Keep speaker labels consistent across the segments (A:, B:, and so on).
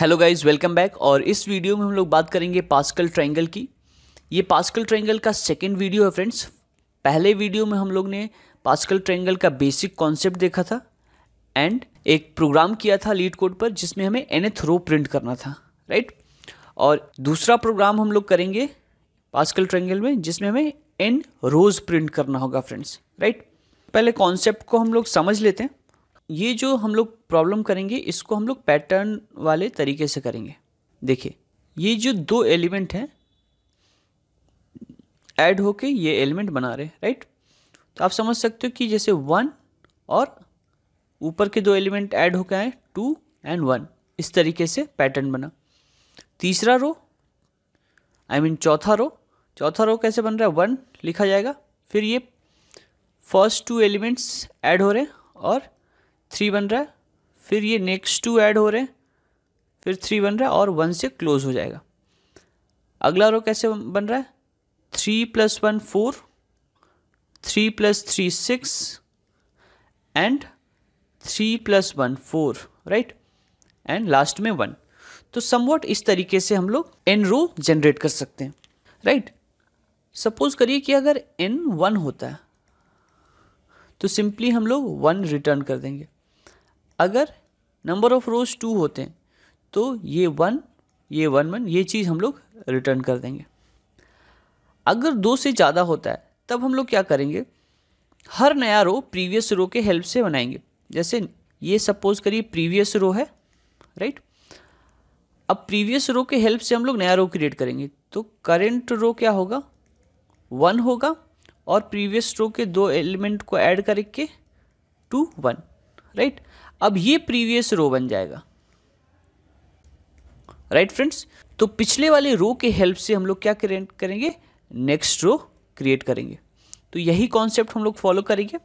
A: Hello guys welcome back और इस video में हम लोग बात करेंगे पास्कल ट्रायंगल की ये पास्कल ट्रायंगल का सेकंड वीडियो है फ्रेंड्स पहले वीडियो में हम लोग ने पास्कल ट्रायंगल का बेसिक कॉन्सेप्ट देखा था एंड एक प्रोग्राम किया था लीड कोड पर जिसमें हमें एन रो प्रिंट करना था राइट और दूसरा प्रोग्राम हम लोग करेंगे पास्कल ट्रायंगल में जिसमें हमें एन रोज प्रिंट करना होगा फ्रेंड्स राइट पहले कॉन्सेप्ट को हम लोग समझ लेते हैं ये जो हम लोग प्रॉब्लम करेंगे इसको हम लोग पैटर्न वाले तरीके से करेंगे देखिए ये जो दो एलिमेंट हैं ऐड होके ये एलिमेंट बना रहे राइट तो आप समझ सकते हो कि जैसे वन और ऊपर के दो एलिमेंट ऐड होके आए टू एंड वन इस तरीके से पैटर्न बना तीसरा रो आई मीन चौथा रो चौथा रो कैसे बन रहा है वन लिखा जाएगा फिर ये फर्स्ट टू एलिमेंट्स ऐड हो रहे हैं और थ्री बन रहा है फिर ये नेक्स्ट टू ऐड हो रहे हैं फिर थ्री बन रहा है और वन से क्लोज हो जाएगा अगला रो कैसे बन रहा है three plus one four three plus three six and three plus one four right and last में वन तो समवट इस तरीके से हम लोग एन रो जनरेट कर सकते हैं राइट सपोज करिए कि अगर एन वन होता है तो सिंपली हम लोग वन रिटर्न कर देंगे अगर नंबर ऑफ रोज टू होते हैं तो ये वन ये वन वन ये चीज़ हम लोग रिटर्न कर देंगे अगर दो से ज़्यादा होता है तब हम लोग क्या करेंगे हर नया रो प्रीवियस रो के हेल्प से बनाएंगे जैसे ये सपोज करिए प्रीवियस रो है राइट अब प्रीवियस रो के हेल्प से हम लोग नया रो क्रिएट करेंगे तो करेंट रो क्या होगा वन होगा और प्रीवियस रो के दो एलिमेंट को ऐड करके टू वन राइट अब ये प्रीवियस रो बन जाएगा राइट right फ्रेंड्स तो पिछले वाले रो के हेल्प से हम लोग क्या क्रिएट करेंगे नेक्स्ट रो क्रिएट करेंगे तो यही कॉन्सेप्ट हम लोग फॉलो करेंगे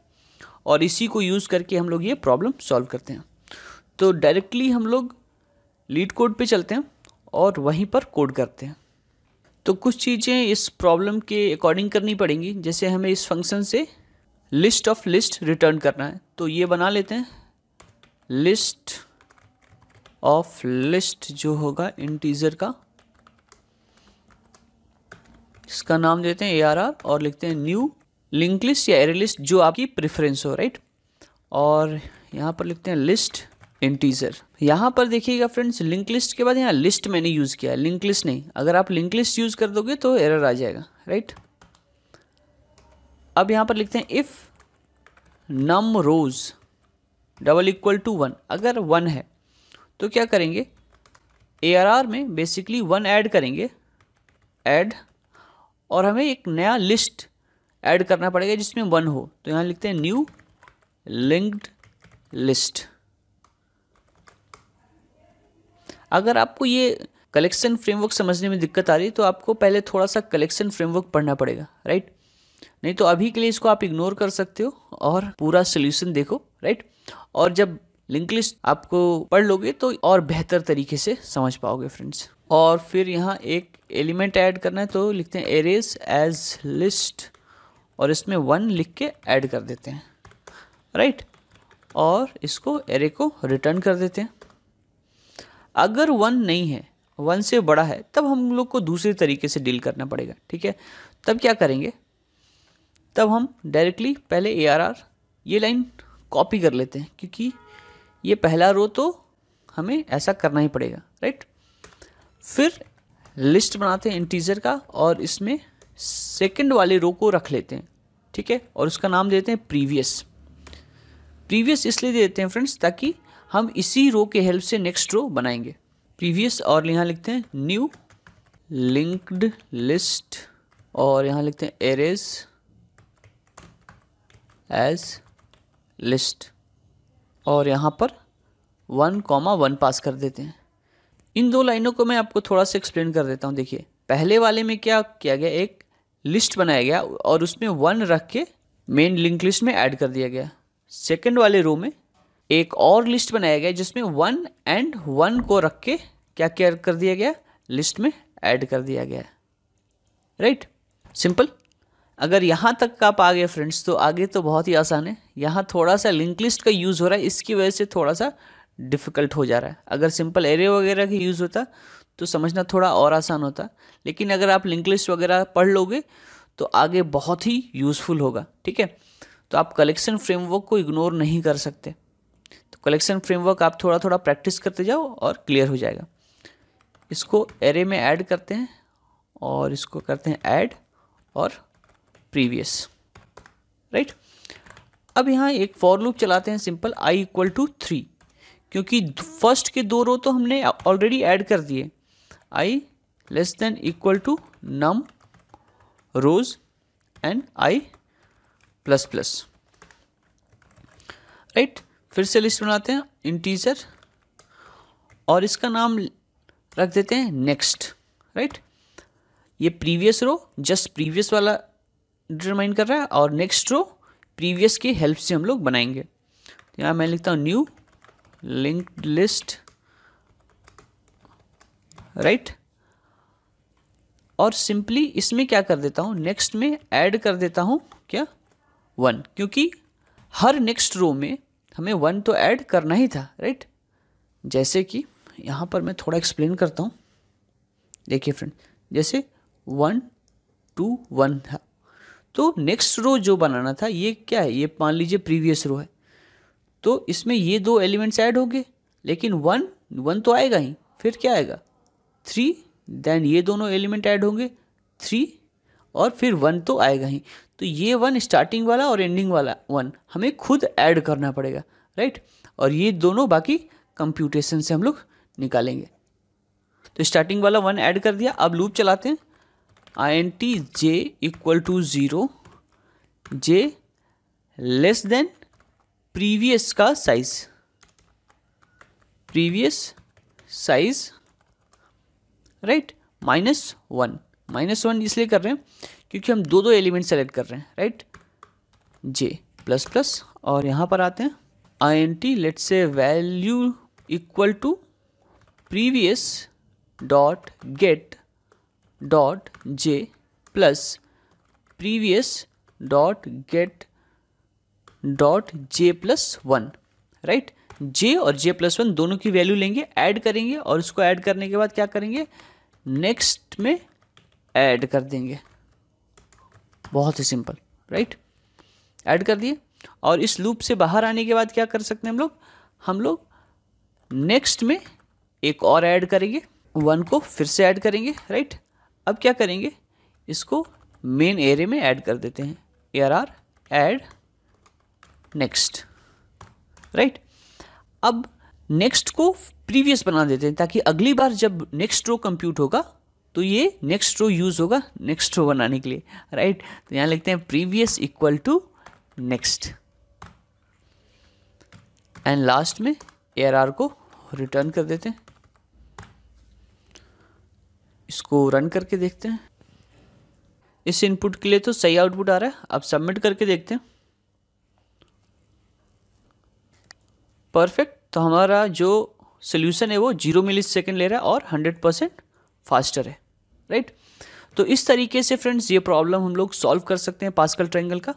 A: और इसी को यूज़ करके हम लोग ये प्रॉब्लम सॉल्व करते हैं तो डायरेक्टली हम लोग लीड कोड पे चलते हैं और वहीं पर कोड करते हैं तो कुछ चीज़ें इस प्रॉब्लम के अकॉर्डिंग करनी पड़ेंगी जैसे हमें इस फंक्शन से लिस्ट ऑफ लिस्ट रिटर्न करना है तो ये बना लेते हैं लिस्ट ऑफ लिस्ट जो होगा इंटीजर का इसका नाम देते हैं ए आर आर और लिखते हैं न्यू लिंक लिस्ट या एरे लिस्ट जो आपकी प्रेफरेंस हो राइट और यहां पर लिखते हैं लिस्ट इंटीजर यहां पर देखिएगा फ्रेंड्स लिंक लिस्ट के बाद यहां लिस्ट मैंने यूज़ किया है लिंक लिस्ट नहीं अगर आप लिंक लिस्ट यूज़ कर दोगे तो एरर आ जाएगा राइट अब यहां पर लिखते हैं if num rows double equal to one अगर वन है तो क्या करेंगे ए में बेसिकली वन ऐड करेंगे ऐड और हमें एक नया लिस्ट ऐड करना पड़ेगा जिसमें वन हो तो यहाँ लिखते हैं न्यू लिंक्ड लिस्ट अगर आपको ये कलेक्शन फ्रेमवर्क समझने में दिक्कत आ रही है तो आपको पहले थोड़ा सा कलेक्शन फ्रेमवर्क पढ़ना पड़ेगा राइट नहीं तो अभी के लिए इसको आप इग्नोर कर सकते हो और पूरा सोल्यूशन देखो राइट और जब लिंक लिस्ट आपको पढ़ लोगे तो और बेहतर तरीके से समझ पाओगे फ्रेंड्स और फिर यहाँ एक एलिमेंट ऐड करना है तो लिखते हैं एरेज एज लिस्ट और इसमें वन लिख के ऐड कर देते हैं राइट और इसको एरे को रिटर्न कर देते हैं अगर वन नहीं है वन से बड़ा है तब हम लोग को दूसरे तरीके से डील करना पड़ेगा ठीक है तब क्या करेंगे तब हम डायरेक्टली पहले ए आर आर ये लाइन कॉपी कर लेते हैं क्योंकि ये पहला रो तो हमें ऐसा करना ही पड़ेगा राइट फिर लिस्ट बनाते हैं इंटीजर का और इसमें सेकंड वाले रो को रख लेते हैं ठीक है और उसका नाम देते हैं प्रीवियस प्रीवियस इसलिए देते हैं फ्रेंड्स ताकि हम इसी रो के हेल्प से नेक्स्ट रो बनाएंगे प्रीवियस और यहाँ लिखते हैं न्यू लिंक्ड लिस्ट और यहाँ लिखते हैं एरेज एज लिस्ट और यहाँ पर वन कॉमा वन पास कर देते हैं इन दो लाइनों को मैं आपको थोड़ा सा एक्सप्लेन कर देता हूँ देखिए पहले वाले में क्या किया गया एक लिस्ट बनाया गया और उसमें वन रख के मेन लिंक लिस्ट में ऐड कर दिया गया सेकेंड वाले रो में एक और लिस्ट बनाया गया जिसमें वन एंड वन को रख के क्या क्या कर दिया गया लिस्ट में ऐड कर दिया गया राइट right? सिंपल अगर यहाँ तक आप आ गए फ्रेंड्स तो आगे तो बहुत ही आसान है यहाँ थोड़ा सा लिंक लिस्ट का यूज़ हो रहा है इसकी वजह से थोड़ा सा डिफ़िकल्ट हो जा रहा है अगर सिंपल एरे वगैरह का यूज़ होता तो समझना थोड़ा और आसान होता लेकिन अगर आप लिंक लिस्ट वगैरह पढ़ लोगे तो आगे बहुत ही यूज़फुल होगा ठीक है तो आप कलेक्शन फ्रेमवर्क को इग्नोर नहीं कर सकते तो कलेक्शन फ्रेमवर्क आप थोड़ा थोड़ा प्रैक्टिस करते जाओ और क्लियर हो जाएगा इसको एरे में ऐड करते हैं और इसको करते हैं ऐड और प्रीवियस राइट अब यहाँ एक फॉर लूप चलाते हैं simple I equal to three क्योंकि फर्स्ट के दो रो तो हमने ऑलरेडी ऐड कर दिए I less than equal to num rows and I plus plus right फिर से लिस्ट बनाते हैं इंटीजर और इसका नाम रख देते हैं नेक्स्ट राइट ये प्रीवियस रो जस्ट प्रीवियस वाला डिटरमाइन कर रहा है और नेक्स्ट रो प्रीवियस की हेल्प से हम लोग बनाएंगे तो यहाँ मैं लिखता हूँ न्यू लिंक्ड लिस्ट राइट और सिंपली इसमें क्या कर देता हूँ नेक्स्ट में ऐड कर देता हूँ क्या वन क्योंकि हर नेक्स्ट रो में हमें वन तो ऐड करना ही था राइट जैसे कि यहाँ पर मैं थोड़ा एक्सप्लेन करता हूँ देखिए फ्रेंड जैसे वन टू वन था तो नेक्स्ट रो जो बनाना था ये क्या है ये मान लीजिए प्रीवियस रो है तो इसमें ये दो एलिमेंट्स ऐड होंगे लेकिन वन वन तो आएगा ही फिर क्या आएगा थ्री देन ये दोनों एलिमेंट ऐड होंगे थ्री और फिर वन तो आएगा ही तो ये वन स्टार्टिंग वाला और एंडिंग वाला वन हमें खुद ऐड करना पड़ेगा राइट और ये दोनों बाकी कंप्यूटेशन से हम लोग निकालेंगे तो स्टार्टिंग वाला वन ऐड कर दिया अब लूप चलाते हैं I N T J equal to zero J less than previous का size previous size right minus one minus one इसलिए कर रहे हैं क्योंकि हम दो दो एलिमेंट सेलेक्ट कर रहे हैं राइट जे प्लस प्लस और यहां पर आते हैं आई एन टी लेट से value equal to previous dot get dot J plus previous dot get dot J plus one right J और जे प्लस वन दोनों की वैल्यू लेंगे ऐड करेंगे और उसको ऐड करने के बाद क्या करेंगे नेक्स्ट में ऐड कर देंगे बहुत ही सिंपल राइट ऐड कर दिए और इस लूप से बाहर आने के बाद क्या कर सकते हैं हम लोग हम लोग नेक्स्ट में एक और ऐड करेंगे वन को फिर से ऐड करेंगे राइट अब क्या करेंगे इसको मेन एरे में ऐड कर देते हैं A R R add next right अब नेक्स्ट को प्रीवियस बना देते हैं ताकि अगली बार जब नेक्स्ट रो कंप्यूट होगा तो ये नेक्स्ट रो यूज़ होगा नेक्स्ट रो बनाने के लिए राइट तो यहां लिखते हैं previous equal to next and last में ए को रिटर्न कर देते हैं इसको रन करके देखते हैं इस इनपुट के लिए तो सही आउटपुट आ रहा है अब सबमिट करके देखते हैं परफेक्ट तो हमारा जो सोल्यूशन है वो जीरो मिली सेकेंड ले रहा है और हंड्रेड परसेंट फास्टर है राइट तो इस तरीके से फ्रेंड्स ये प्रॉब्लम हम लोग सॉल्व कर सकते हैं पास्कल ट्रायंगल का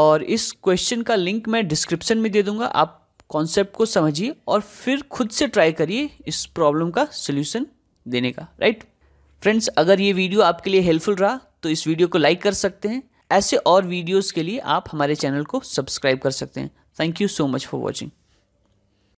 A: और इस क्वेश्चन का लिंक मैं डिस्क्रिप्शन में दे दूंगा आप कॉन्सेप्ट को समझिए और फिर खुद से ट्राई करिए इस प्रॉब्लम का सोल्यूशन देने का राइट फ्रेंड्स अगर ये वीडियो आपके लिए हेल्पफुल रहा तो इस वीडियो को लाइक कर सकते हैं ऐसे और वीडियोज़ के लिए आप हमारे चैनल को सब्सक्राइब कर सकते हैं thank you so much for watching